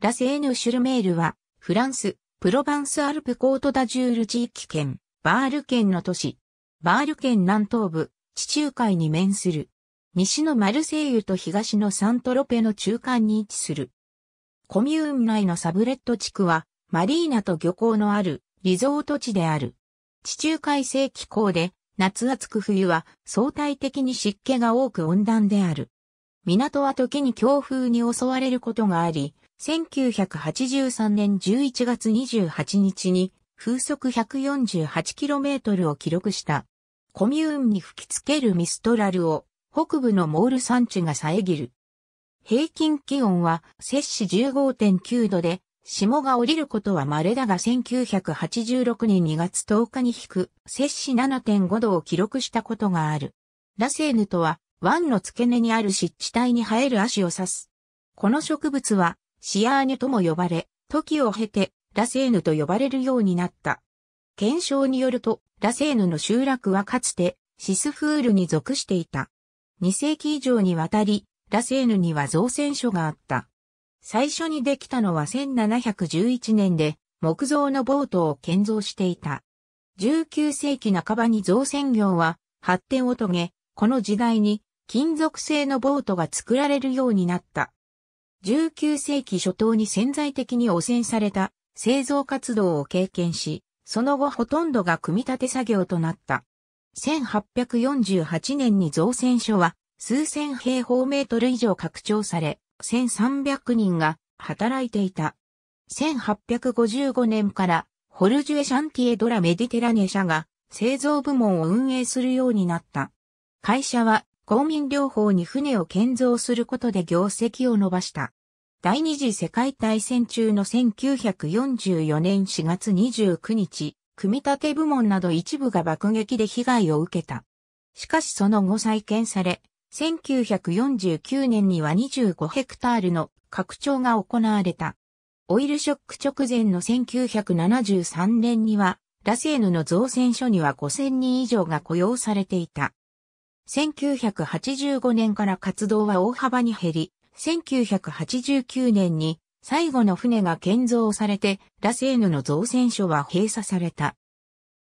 ラセーヌ・シュルメールは、フランス、プロバンス・アルプ・コート・ダ・ジュール地域圏、バール県の都市。バール県南東部、地中海に面する。西のマルセイユと東のサントロペの中間に位置する。コミューン内のサブレット地区は、マリーナと漁港のあるリゾート地である。地中海性気候で、夏暑く冬は相対的に湿気が多く温暖である。港は時に強風に襲われることがあり、1983年11月28日に風速 148km を記録した。コミューンに吹きつけるミストラルを北部のモール山地が遮る。平均気温は摂氏15.9度で、霜が降りることは稀だが1986年2月10日に引く摂氏7.5度を記録したことがある。ラセーヌとは湾の付け根にある湿地帯に生える足を指す。この植物はシアーュとも呼ばれ、時を経て、ラセーヌと呼ばれるようになった。検証によると、ラセーヌの集落はかつて、シスフールに属していた。2世紀以上にわたり、ラセーヌには造船所があった。最初にできたのは1711年で、木造のボートを建造していた。19世紀半ばに造船業は発展を遂げ、この時代に金属製のボートが作られるようになった。19世紀初頭に潜在的に汚染された製造活動を経験し、その後ほとんどが組み立て作業となった。1848年に造船所は数千平方メートル以上拡張され、1300人が働いていた。1855年からホルジュエシャンティエドラメディテラネ社が製造部門を運営するようになった。会社は公民療法に船を建造することで業績を伸ばした。第二次世界大戦中の1944年4月29日、組み立て部門など一部が爆撃で被害を受けた。しかしその後再建され、1949年には25ヘクタールの拡張が行われた。オイルショック直前の1973年には、ラセーヌの造船所には5000人以上が雇用されていた。1985年から活動は大幅に減り、1989年に最後の船が建造されて、ラセーヌの造船所は閉鎖された。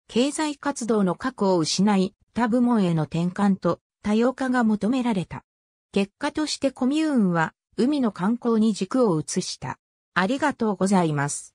経済活動の核を失い、他部門への転換と多様化が求められた。結果としてコミューンは海の観光に軸を移した。ありがとうございます。